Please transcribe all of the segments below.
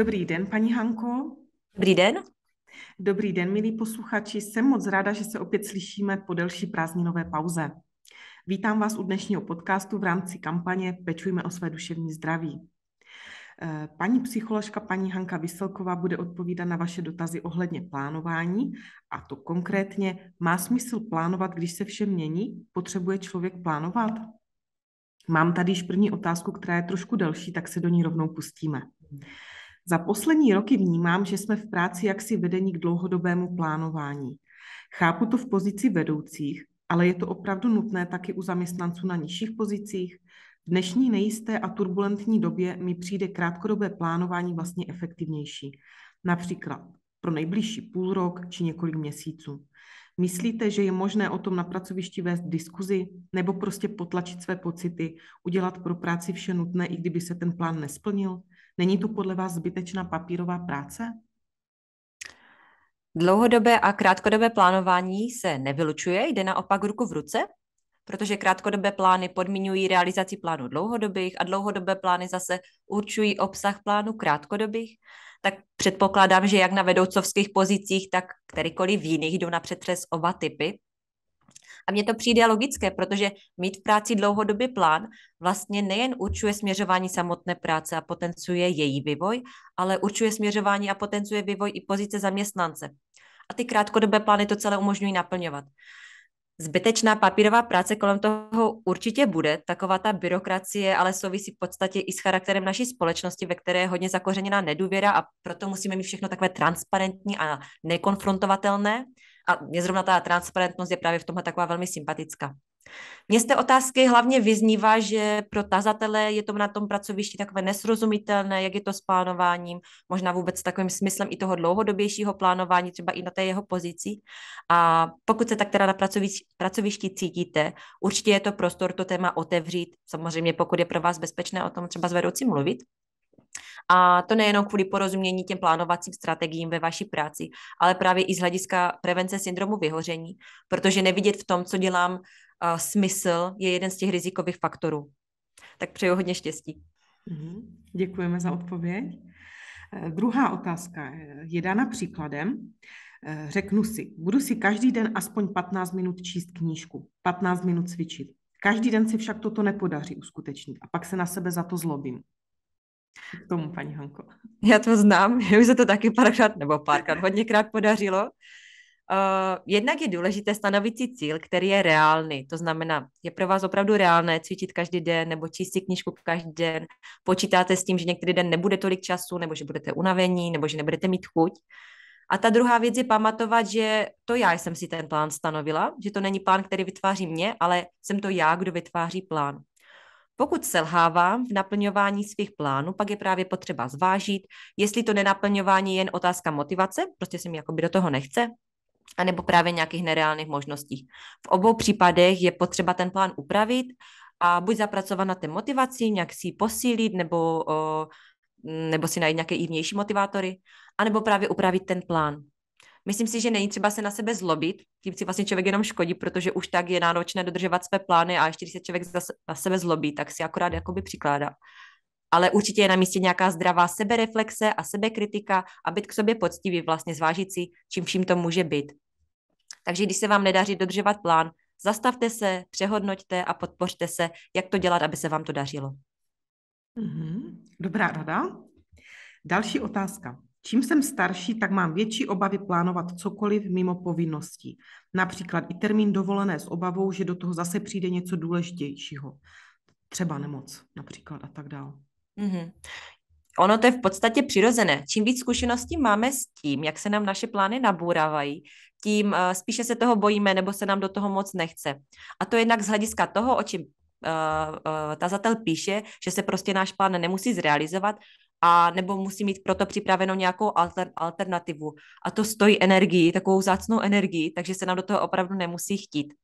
Dobrý den, paní Hanko. Dobrý den. Dobrý den, milí posluchači. Jsem moc ráda, že se opět slyšíme po delší prázdninové pauze. Vítám vás u dnešního podcastu v rámci kampaně Pečujme o své duševní zdraví. Eh, paní psycholožka paní Hanka Vyselková bude odpovídat na vaše dotazy ohledně plánování a to konkrétně má smysl plánovat, když se vše mění? Potřebuje člověk plánovat? Mám tady již první otázku, která je trošku delší, tak se do ní rovnou pustíme. Za poslední roky vnímám, že jsme v práci jaksi vedení k dlouhodobému plánování. Chápu to v pozici vedoucích, ale je to opravdu nutné taky u zaměstnanců na nižších pozicích. V dnešní nejisté a turbulentní době mi přijde krátkodobé plánování vlastně efektivnější. Například pro nejbližší půl rok či několik měsíců. Myslíte, že je možné o tom na pracovišti vést diskuzi nebo prostě potlačit své pocity, udělat pro práci vše nutné, i kdyby se ten plán nesplnil? Není tu podle vás zbytečná papírová práce? Dlouhodobé a krátkodobé plánování se nevylučuje, jde naopak ruku v ruce, protože krátkodobé plány podmiňují realizaci plánu dlouhodobých a dlouhodobé plány zase určují obsah plánu krátkodobých, tak předpokládám, že jak na vedoucovských pozicích, tak kterýkoliv jiných jdou na přetřes oba typy a mně to přijde logické, protože mít v práci dlouhodobý plán vlastně nejen určuje směřování samotné práce a potenciuje její vývoj, ale určuje směřování a potenciuje vývoj i pozice zaměstnance. A ty krátkodobé plány to celé umožňují naplňovat zbytečná papírová práce kolem toho určitě bude. Taková ta byrokracie ale souvisí v podstatě i s charakterem naší společnosti, ve které je hodně zakořeněná nedůvěra a proto musíme mít všechno takové transparentní a nekonfrontovatelné a mě zrovna ta transparentnost je právě v tomhle taková velmi sympatická. Mně z té otázky hlavně vyznívá, že pro tazatele je to na tom pracovišti takové nesrozumitelné, jak je to s plánováním, možná vůbec takovým smyslem i toho dlouhodobějšího plánování, třeba i na té jeho pozici. A pokud se tak teda na pracovišti, pracovišti cítíte, určitě je to prostor to téma otevřít, samozřejmě pokud je pro vás bezpečné o tom třeba s vedoucím mluvit, a to nejenom kvůli porozumění těm plánovacím strategiím ve vaší práci, ale právě i z hlediska prevence syndromu vyhoření, protože nevidět v tom, co dělám, uh, smysl je jeden z těch rizikových faktorů. Tak přeju hodně štěstí. Mhm. Děkujeme za odpověď. Eh, druhá otázka eh, je dána příkladem. Řeknu si, budu si každý den aspoň 15 minut číst knížku, 15 minut cvičit. Každý den si však toto nepodaří uskutečnit a pak se na sebe za to zlobím k tomu, paní Hanko. Já to znám, že už se to taky párkrát nebo párkrát hodněkrát podařilo. Uh, jednak je důležité stanovit si cíl, který je reálný. To znamená, je pro vás opravdu reálné cvičit každý den nebo číst si knižku každý den. Počítáte s tím, že některý den nebude tolik času, nebo že budete unavení, nebo že nebudete mít chuť. A ta druhá věc je pamatovat, že to já jsem si ten plán stanovila, že to není plán, který vytváří mě, ale jsem to já, kdo vytváří plán. Pokud selhávám v naplňování svých plánů, pak je právě potřeba zvážit, jestli to nenaplňování je jen otázka motivace, prostě se mi jakoby do toho nechce, anebo právě nějakých nereálných možností. V obou případech je potřeba ten plán upravit a buď zapracovat na té motivaci, nějak si ji posílit, nebo, o, nebo si najít nějaké i vnější motivátory, anebo právě upravit ten plán. Myslím si, že není třeba se na sebe zlobit, tím si vlastně člověk jenom škodí, protože už tak je náročné dodržovat své plány a ještě když se člověk na sebe zlobí, tak si akorát jakoby přikládá. Ale určitě je na místě nějaká zdravá sebereflexe a sebekritika a být k sobě poctivý, vlastně zvážit si, čím vším to může být. Takže když se vám nedaří dodržovat plán, zastavte se, přehodnoťte a podpořte se, jak to dělat, aby se vám to dařilo. Mhm. Dobrá rada. Další otázka. Čím jsem starší, tak mám větší obavy plánovat cokoliv mimo povinností. Například i termín dovolené s obavou, že do toho zase přijde něco důležitějšího. Třeba nemoc například a tak dál. Mm-hmm. Ono to je v podstatě přirozené. Čím víc zkušeností máme s tím, jak se nám naše plány nabůravají, tím eh, spíše se toho bojíme nebo se nám do toho moc nechce. A to je jednak z hlediska toho, o čem eh, eh, tazatel píše, že se prostě náš plán nemusí zrealizovat a nebo musí mít proto připravenou nějakou alter, alternativu. A to stojí energii, takovou zácnou energii, takže se nám do toho opravdu nemusí chtít.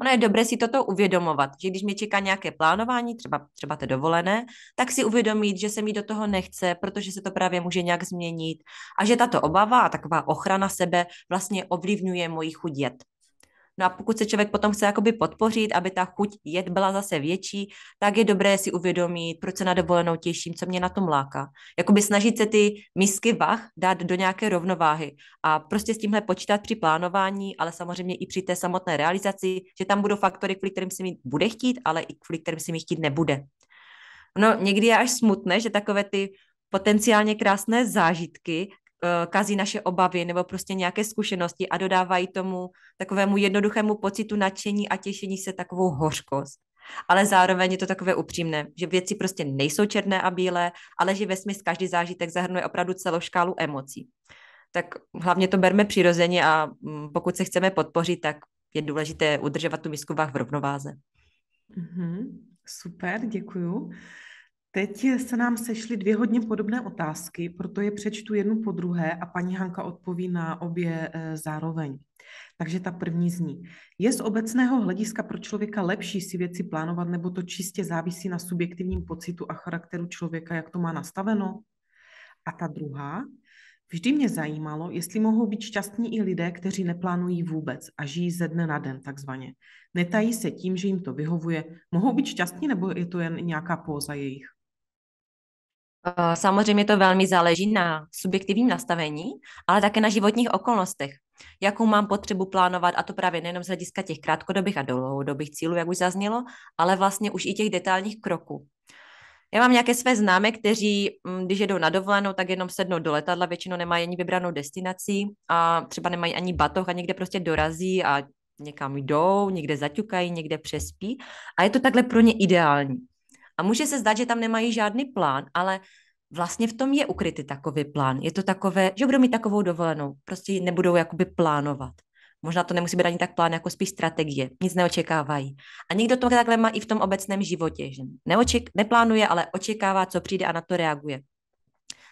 Ono je dobré si toto uvědomovat, že když mě čeká nějaké plánování, třeba, třeba to dovolené, tak si uvědomit, že se mi do toho nechce, protože se to právě může nějak změnit a že tato obava a taková ochrana sebe vlastně ovlivňuje moji chudět. No a pokud se člověk potom chce jakoby podpořit, aby ta chuť jet byla zase větší, tak je dobré si uvědomit, proč se na dovolenou těším, co mě na tom láká. Jakoby snažit se ty misky vah dát do nějaké rovnováhy a prostě s tímhle počítat při plánování, ale samozřejmě i při té samotné realizaci, že tam budou faktory, kvůli kterým si mi bude chtít, ale i kvůli kterým si mi chtít nebude. No, někdy je až smutné, že takové ty potenciálně krásné zážitky Eh, kazí naše obavy nebo prostě nějaké zkušenosti a dodávají tomu takovému jednoduchému pocitu nadšení a těšení se takovou hořkost. Ale zároveň je to takové upřímné, že věci prostě nejsou černé a bílé, ale že vesměs každý zážitek zahrnuje opravdu celou škálu emocí. Tak hlavně to berme přirozeně a mm, pokud se chceme podpořit, tak je důležité udržovat tu misku v rovnováze. Mm-hmm. Super, děkuju. Teď se nám sešly dvě hodně podobné otázky, proto je přečtu jednu po druhé a paní Hanka odpoví na obě e, zároveň. Takže ta první zní. Je z obecného hlediska pro člověka lepší si věci plánovat, nebo to čistě závisí na subjektivním pocitu a charakteru člověka, jak to má nastaveno? A ta druhá. Vždy mě zajímalo, jestli mohou být šťastní i lidé, kteří neplánují vůbec a žijí ze dne na den takzvaně. Netají se tím, že jim to vyhovuje. Mohou být šťastní, nebo je to jen nějaká póza jejich? Eh, samozřejmě to velmi záleží na subjektivním nastavení, ale také na životních okolnostech. Jakou mám potřebu plánovat, a to právě nejenom z hlediska těch krátkodobých a dlouhodobých cílů, jak už zaznělo, ale vlastně už i těch detailních kroků. Já mám nějaké své známé, kteří, mm, když jedou na dovolenou, tak jenom sednou do letadla, většinou nemají ani vybranou destinaci a třeba nemají ani batoh a někde prostě dorazí a někam jdou, někde zaťukají, někde přespí a je to takhle pro ně ideální. A může se zdát, že tam nemají žádný plán, ale vlastně v tom je ukrytý takový plán. Je to takové, že budou mít takovou dovolenou, prostě nebudou jakoby plánovat. Možná to nemusí být ani tak plán, jako spíš strategie. Nic neočekávají. A někdo to takhle má i v tom obecném životě, že neoček, neplánuje, ale očekává, co přijde a na to reaguje.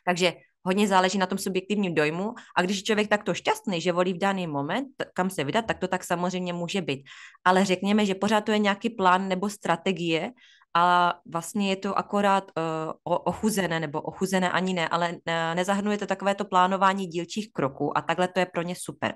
Takže hodně záleží na tom subjektivním dojmu a když je člověk takto šťastný, že volí v daný moment, kam se vydat, tak to tak samozřejmě může být. Ale řekněme, že pořád to je nějaký plán nebo strategie a vlastně je to akorát uh, ochuzené, nebo ochuzené ani ne, ale eh, nezahrnuje to takovéto plánování dílčích kroků a takhle to je pro ně super.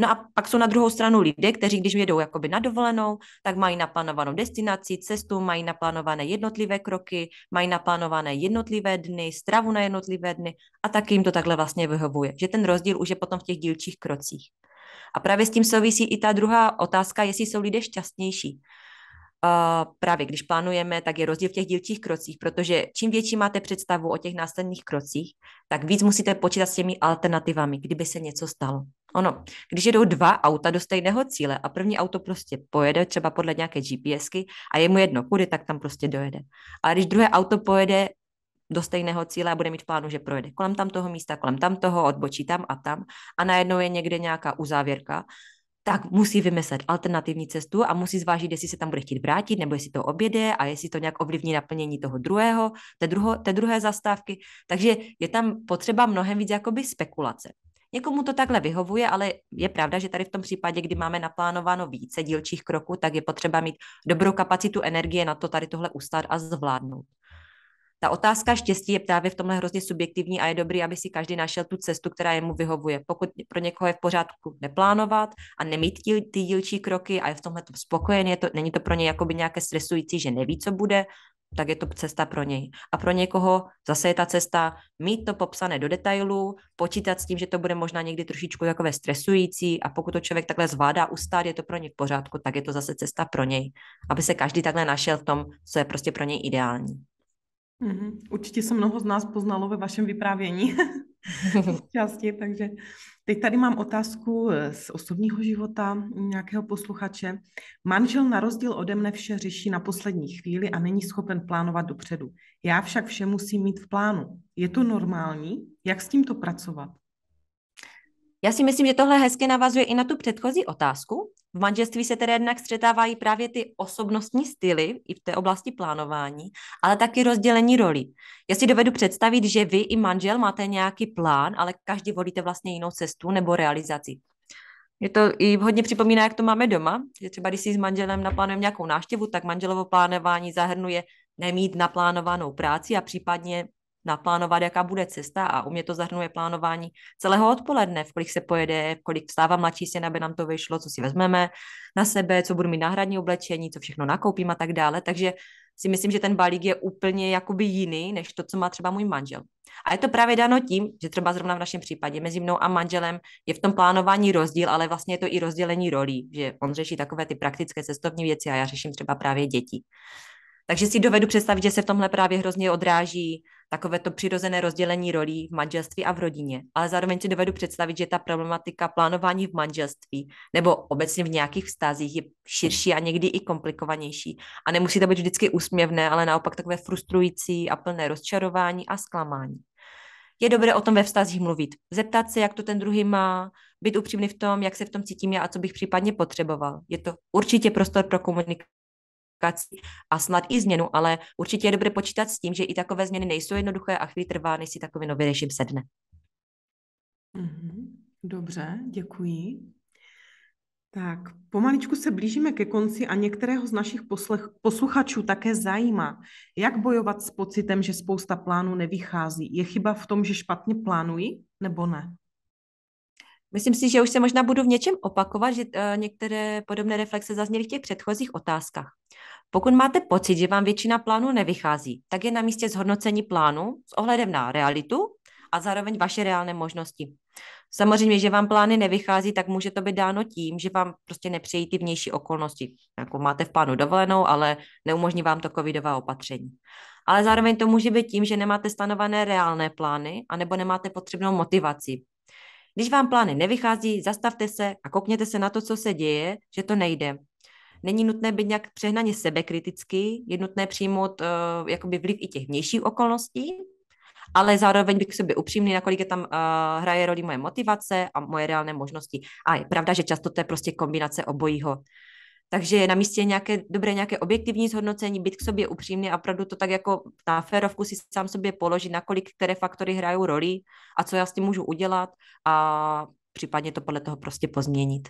No a pak jsou na druhou stranu lidé, kteří když jedou jakoby na dovolenou, tak mají naplánovanou destinaci, cestu, mají naplánované jednotlivé kroky, mají naplánované jednotlivé dny, stravu na jednotlivé dny a taky jim to takhle vlastně vyhovuje. Že ten rozdíl už je potom v těch dílčích krocích. A právě s tím souvisí i ta druhá otázka, jestli jsou lidé šťastnější. Uh, právě když plánujeme, tak je rozdíl v těch dílčích krocích, protože čím větší máte představu o těch následných krocích, tak víc musíte počítat s těmi alternativami, kdyby se něco stalo. Ono, když jedou dva auta do stejného cíle a první auto prostě pojede třeba podle nějaké GPSky a je mu jedno kudy, tak tam prostě dojede. a když druhé auto pojede do stejného cíle a bude mít v plánu, že projede kolem tam toho místa, kolem tam toho, odbočí tam a tam a najednou je někde nějaká uzávěrka tak musí vymyslet alternativní cestu a musí zvážit, jestli se tam bude chtít vrátit, nebo jestli to objede a jestli to nějak ovlivní naplnění toho druhého, té, druho, té druhé zastávky. Takže je tam potřeba mnohem víc jakoby spekulace. Někomu to takhle vyhovuje, ale je pravda, že tady v tom případě, kdy máme naplánováno více dílčích kroků, tak je potřeba mít dobrou kapacitu energie na to tady tohle ustát a zvládnout. Ta otázka štěstí je právě v tomhle hrozně subjektivní a je dobrý, aby si každý našel tu cestu, která jemu vyhovuje. Pokud pro někoho je v pořádku neplánovat a nemít ty, ty dílčí kroky a je v tomhle spokojený, je to, není to pro něj jakoby nějaké stresující, že neví, co bude, tak je to cesta pro něj. A pro někoho zase je ta cesta mít to popsané do detailů, počítat s tím, že to bude možná někdy trošičku takové stresující a pokud to člověk takhle zvládá ustát, je to pro něj v pořádku, tak je to zase cesta pro něj, aby se každý takhle našel v tom, co je prostě pro něj ideální. Mm-hmm. Určitě se mnoho z nás poznalo ve vašem vyprávění části, takže teď tady mám otázku eh, z osobního života nějakého posluchače. Manžel na rozdíl ode mne vše řeší na poslední chvíli a není schopen plánovat dopředu. Já však vše musím mít v plánu. Je to normální? Jak s tímto pracovat? Já si myslím, že tohle hezky navazuje i na tu předchozí otázku. V manželství se tedy jednak střetávají právě ty osobnostní styly i v té oblasti plánování, ale taky rozdělení roli. Já si dovedu představit, že vy i manžel máte nějaký plán, ale každý volíte vlastně jinou cestu nebo realizaci. Je to i hodně připomíná, jak to máme doma, že třeba když si s manželem naplánujeme nějakou návštěvu, tak manželovo plánování zahrnuje nemít naplánovanou práci a případně naplánovat, jaká bude cesta a u mě to zahrnuje plánování celého odpoledne, v kolik se pojede, v kolik vstává mladší syn, aby nám to vyšlo, co si vezmeme na sebe, co budu mít náhradní oblečení, co všechno nakoupím a tak dále. Takže si myslím, že ten balík je úplně jakoby jiný, než to, co má třeba můj manžel. A je to právě dáno tím, že třeba zrovna v našem případě mezi mnou a manželem je v tom plánování rozdíl, ale vlastně je to i rozdělení rolí, že on řeší takové ty praktické cestovní věci a já řeším třeba právě děti. Takže si dovedu představit, že se v tomhle právě hrozně odráží takové to přirozené rozdělení rolí v manželství a v rodině, ale zároveň si dovedu představit, že ta problematika plánování v manželství nebo obecně v nějakých vztazích je širší a někdy i komplikovanější. A nemusí to být vždycky úsměvné, ale naopak takové frustrující a plné rozčarování a zklamání. Je dobré o tom ve vztazích mluvit. Zeptat se, jak to ten druhý má, být upřímný v tom, jak se v tom cítím já a co bych případně potřeboval. Je to určitě prostor pro komunikaci a snad i změnu, ale určitě je dobré počítat s tím, že i takové změny nejsou jednoduché a chvíli trvá, než si takový nový režim sedne. Mhm. Dobře, děkuji. Tak, pomaličku se blížíme ke konci a některého z našich poslech, posluchačů také zajímá, jak bojovat s pocitem, že spousta plánů nevychází. Je chyba v tom, že špatně plánují, nebo ne? Myslím si, že už se možná budu v něčem opakovat, že uh, některé podobné reflexe zazněly v těch předchozích otázkách. Pokud máte pocit, že vám většina plánů nevychází, tak je na místě zhodnocení plánu s ohledem na realitu a zároveň vaše reálné možnosti. Samozřejmě, že vám plány nevychází, tak může to být dáno tím, že vám prostě nepřejí ty vnější okolnosti. Jako máte v plánu dovolenou, ale neumožní vám to covidová opatření. Ale zároveň to může být tím, že nemáte stanovené reálné plány, anebo nemáte potřebnou motivaci když vám plány nevychází, zastavte se a koukněte se na to, co se děje, že to nejde. Není nutné být nějak přehnaně sebekritický, je nutné přijmout uh, jakoby vliv i těch vnějších okolností, ale zároveň bych se byl upřímný, nakolik je tam uh, hraje roli moje motivace a moje reálné možnosti. A je pravda, že často to je prostě kombinace obojího. Takže na místě nějaké dobré nějaké objektivní zhodnocení, být k sobě upřímný a opravdu to tak jako na férovku si sám sobě položit, nakolik které faktory hrajou roli a co já s tím můžu udělat a případně to podle toho prostě pozměnit.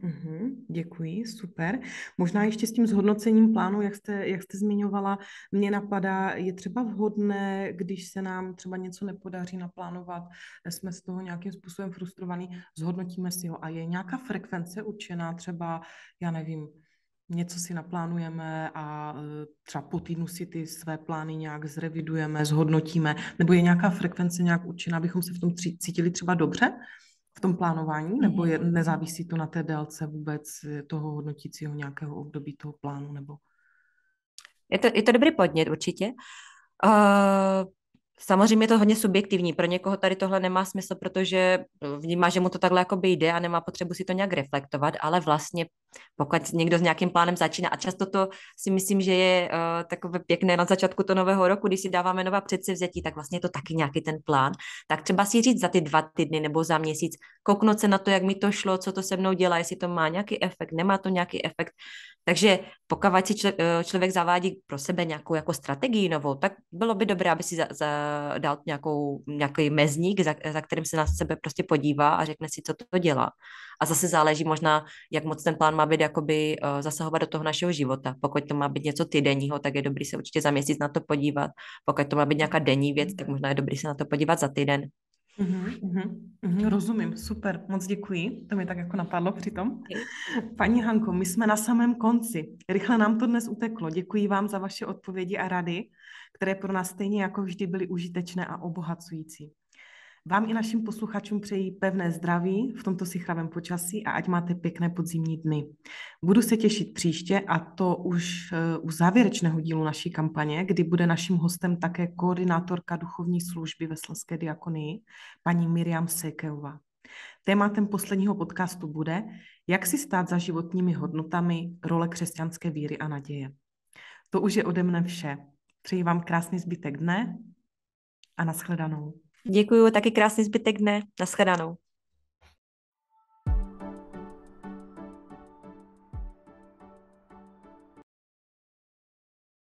Mm-hmm, děkuji, super. Možná ještě s tím zhodnocením plánu, jak jste, jak jste zmiňovala, mě napadá, je třeba vhodné, když se nám třeba něco nepodaří naplánovat, jsme z toho nějakým způsobem frustrovaní, zhodnotíme si ho. A je nějaká frekvence určená, třeba, já nevím, něco si naplánujeme a e, třeba po týdnu si ty své plány nějak zrevidujeme, zhodnotíme, nebo je nějaká frekvence nějak určená, abychom se v tom cítili třeba dobře? v tom plánování, nebo mm-hmm. je, nezávisí to na té délce vůbec eh, toho hodnotícího nějakého období toho plánu? Nebo... Je, to, je to dobrý podnět určitě. Uh, Samozřejmě je to hodně subjektivní. Pro někoho tady tohle nemá smysl, protože vnímá, že mu to takhle jako by jde a nemá potřebu si to nějak reflektovat, ale vlastně pokud někdo s nějakým plánem začíná a často to si myslím, že je uh, takové pěkné na začátku toho nového roku, když si dáváme nová předsevzetí, tak vlastně je to taky nějaký ten plán. Tak třeba si říct za ty dva týdny nebo za měsíc, kouknout se na to, jak mi to šlo, co to se mnou dělá, jestli to má nějaký efekt, nemá to nějaký efekt. Takže pokud si eh, člověk zavádí pro sebe nějakou jako strategii novou, tak bylo by dobré, aby si za, za Eh, dát nějakou, nějaký mezník, za, za kterým se na sebe prostě podívá a řekne si, co to dělá. A zase záleží možná, jak moc ten plán má být jakoby uh, zasahovat do toho našeho života. Pokud to má být něco týdenního, tak je dobrý se určitě za měsíc na to podívat. Pokud to má být nějaká denní věc, mhm. tak možná je dobrý se na to podívat za týden. Mm-hmm, mm-hmm, rozumím, super, moc děkuji, to mi tak jako napadlo přitom. Paní Hanko, my jsme na samém konci, rychle nám to dnes uteklo, děkuji vám za vaše odpovědi a rady, které pro nás stejně jako vždy byly užitečné a obohacující. Vám i našim posluchačům přeji pevné zdraví v tomto sichravém počasí a ať máte pěkné podzimní dny. Budu se těšit příště a to už e, u závěrečného dílu naší kampaně, kdy bude naším hostem také koordinátorka duchovní služby ve Slezské diakonii, paní Miriam Sejkeová. Tématem posledního podcastu bude, jak si stát za životními hodnotami role křesťanské víry a naděje. To už je ode mne vše. Přeji vám krásný zbytek dne a naschledanou. Děkuji, taky krásný zbytek dne. Naschledanou.